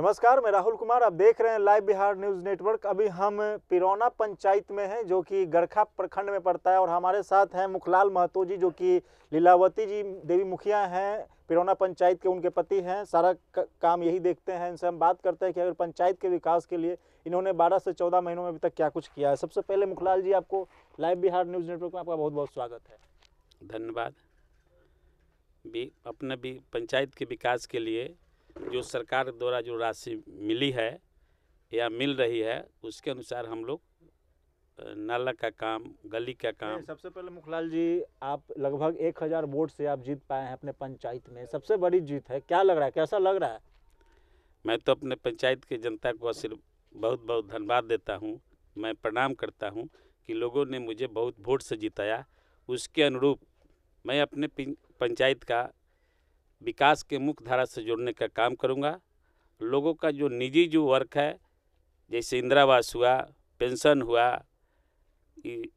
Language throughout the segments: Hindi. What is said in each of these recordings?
नमस्कार मैं राहुल कुमार आप देख रहे हैं लाइव बिहार न्यूज़ नेटवर्क अभी हम पिरौना पंचायत में हैं जो कि गरखा प्रखंड में पड़ता है और हमारे साथ हैं मुखलाल महतो जी जो कि लीलावती जी देवी मुखिया हैं पिरौना पंचायत के उनके पति हैं सारा काम यही देखते हैं इनसे हम बात करते हैं कि अगर पंचायत के विकास के लिए इन्होंने बारह से चौदह महीनों में अभी तक क्या कुछ किया है सबसे पहले मुखलाल जी आपको लाइव बिहार न्यूज़ नेटवर्क में आपका बहुत बहुत स्वागत है धन्यवाद भी अपने भी पंचायत के विकास के लिए जो सरकार द्वारा जो राशि मिली है या मिल रही है उसके अनुसार हम लोग नाला का काम गली का काम सबसे पहले मुखलाल जी आप लगभग एक हज़ार वोट से आप जीत पाए हैं अपने पंचायत में सबसे बड़ी जीत है क्या लग रहा है कैसा लग रहा है मैं तो अपने पंचायत के जनता को सिर्फ बहुत बहुत धन्यवाद देता हूँ मैं प्रणाम करता हूँ कि लोगों ने मुझे बहुत वोट से जिताया उसके अनुरूप मैं अपने पंचायत का विकास के मुख्य धारा से जुड़ने का काम करूँगा लोगों का जो निजी जो वर्क है जैसे इंदिरा आवास हुआ पेंशन हुआ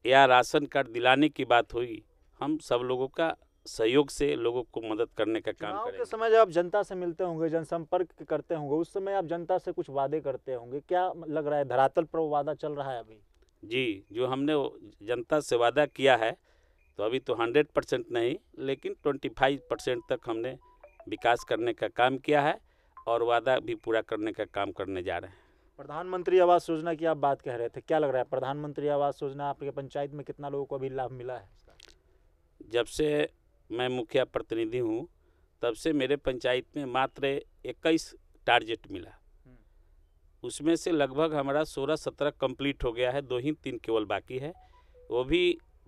या राशन कार्ड दिलाने की बात हुई हम सब लोगों का सहयोग से लोगों को मदद करने का काम करें के समय जब आप जनता से मिलते होंगे जनसंपर्क करते होंगे उस समय आप जनता से कुछ वादे करते होंगे क्या लग रहा है धरातल पर वादा चल रहा है अभी जी जो हमने जनता से वादा किया है तो अभी तो हंड्रेड परसेंट नहीं लेकिन ट्वेंटी फाइव परसेंट तक हमने विकास करने का काम किया है और वादा भी पूरा करने का काम करने जा रहे हैं प्रधानमंत्री आवास योजना की आप बात कह रहे थे क्या लग रहा है प्रधानमंत्री आवास योजना आपके पंचायत में कितना लोगों को अभी लाभ मिला है जब से मैं मुखिया प्रतिनिधि हूँ तब से मेरे पंचायत में मात्र इक्कीस टारगेट मिला हम्म। उसमें से लगभग हमारा सोलह सत्रह कंप्लीट हो गया है दो ही तीन केवल बाकी है वो भी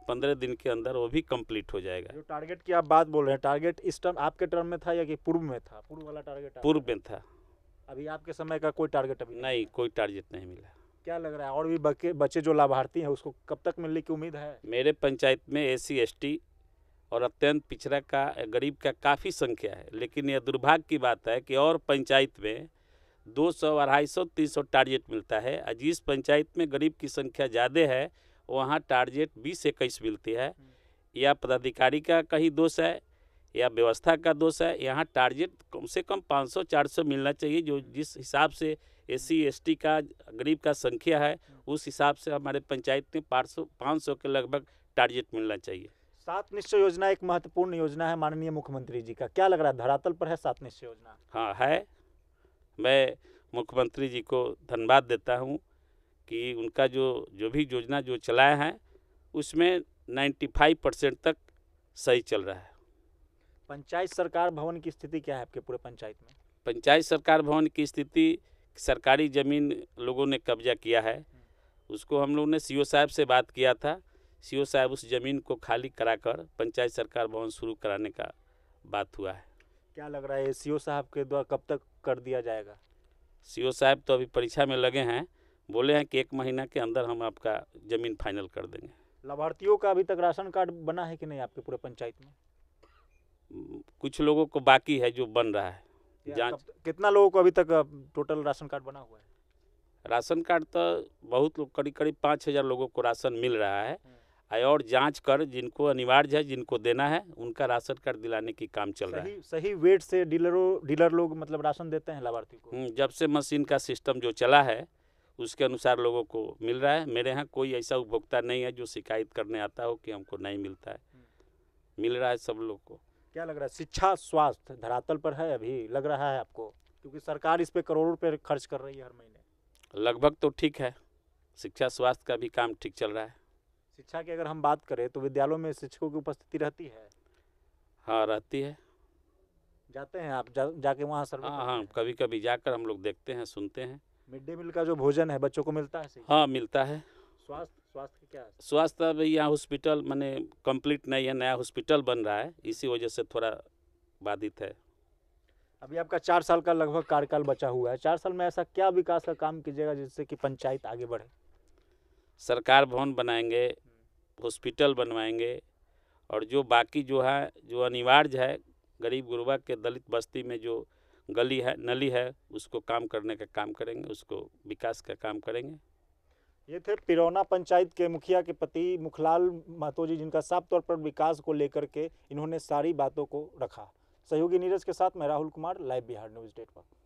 पंद्रह दिन के अंदर वो भी कंप्लीट हो जाएगा जो टारगेट की आप बात बोल रहे हैं टारगेट इस टर्म आपके टर्म में था या कि पूर्व में था पूर्व वाला टारगेट पूर्व में था अभी आपके समय का कोई टारगेट अभी नहीं कोई टारगेट नहीं मिला क्या लग रहा है और भी बच्चे बच्चे जो लाभार्थी हैं उसको कब तक मिलने की उम्मीद है मेरे पंचायत में ए सी और अत्यंत पिछड़ा का गरीब का काफ़ी संख्या है लेकिन यह दुर्भाग्य की बात है कि और पंचायत में 200 सौ अढ़ाई सौ तीन सौ टारगेट मिलता है और जिस पंचायत में गरीब की संख्या ज़्यादा है वहाँ टारगेट बीस से इक्कीस मिलती है हम्म। या पदाधिकारी का कहीं दोष है या व्यवस्था का दोष है यहाँ टारगेट कम से कम 500-400 मिलना चाहिए जो हम्म। जिस हिसाब से एस सी का गरीब का संख्या है हम्म। उस हिसाब से हमारे पंचायत में पाँच सौ पाँच सौ के लगभग टारगेट मिलना चाहिए सात निश्चय योजना एक महत्वपूर्ण योजना है माननीय मुख्यमंत्री जी का क्या लग रहा है धरातल पर है सात निश्चय योजना हाँ है मैं मुख्यमंत्री जी को धन्यवाद देता हूँ कि उनका जो जो भी योजना जो चलाए हैं उसमें 95 परसेंट तक सही चल रहा है पंचायत सरकार भवन की स्थिति क्या है आपके पूरे पंचायत में पंचायत सरकार भवन की स्थिति सरकारी ज़मीन लोगों ने कब्जा किया है उसको हम लोग ने सी साहब से बात किया था सी साहब उस ज़मीन को खाली कराकर पंचायत सरकार भवन शुरू कराने का बात हुआ है क्या लग रहा है सी साहब के द्वारा कब तक कर दिया जाएगा सी साहब तो अभी परीक्षा में लगे हैं बोले हैं कि एक महीना के अंदर हम आपका ज़मीन फाइनल कर देंगे लाभार्थियों का अभी तक राशन कार्ड बना है कि नहीं आपके पूरे पंचायत में हम्म, कुछ लोगों को बाकी है जो बन रहा है जांच कितना लोगों को अभी तक टोटल राशन कार्ड बना हुआ है राशन कार्ड तो बहुत लोग करीब करीब पाँच हज़ार लोगों को राशन मिल रहा है हम्म। और जांच कर जिनको अनिवार्य है जिनको देना है उनका राशन कार्ड दिलाने की काम चल रहा है सही वेट से डीलरों डीलर लोग मतलब राशन देते हैं लाभार्थी को हम्म, जब से मशीन का सिस्टम जो चला है उसके अनुसार लोगों को मिल रहा है मेरे यहाँ कोई ऐसा उपभोक्ता नहीं है जो शिकायत करने आता हो कि हमको नहीं मिलता है हम्म। मिल रहा है सब लोग को क्या लग रहा है शिक्षा स्वास्थ्य धरातल पर है अभी लग रहा है आपको क्योंकि सरकार इस पर करोड़ों रुपये खर्च कर रही है हर महीने लगभग तो ठीक है शिक्षा स्वास्थ्य का भी काम ठीक चल रहा है शिक्षा की अगर हम बात करें तो विद्यालयों में शिक्षकों की उपस्थिति रहती है हाँ रहती है जाते हैं आप जा, जाके वहाँ सर हाँ हाँ कभी कभी जाकर हम लोग देखते हैं सुनते हैं मिड डे मील का जो भोजन है बच्चों को मिलता है सही? हाँ मिलता है स्वास्थ्य स्वास्थ्य क्या स्वास्थ्य अभी यहाँ हॉस्पिटल मैंने कंप्लीट नहीं है नया हॉस्पिटल बन रहा है इसी वजह से थोड़ा बाधित है अभी आपका चार साल का लगभग कार्यकाल बचा हुआ है चार साल में ऐसा क्या विकास का काम कीजिएगा जिससे कि पंचायत आगे बढ़े सरकार भवन बनाएंगे हॉस्पिटल बनवाएंगे और जो बाकी जो है जो अनिवार्य है गरीब गुरबा के दलित बस्ती में जो गली है नली है उसको काम करने का काम करेंगे उसको विकास का काम करेंगे ये थे पिरौना पंचायत के मुखिया के पति मुखलाल महतो जी जिनका साफ तौर पर विकास को लेकर के इन्होंने सारी बातों को रखा सहयोगी नीरज के साथ मैं Rahul Kumar live Bihar news network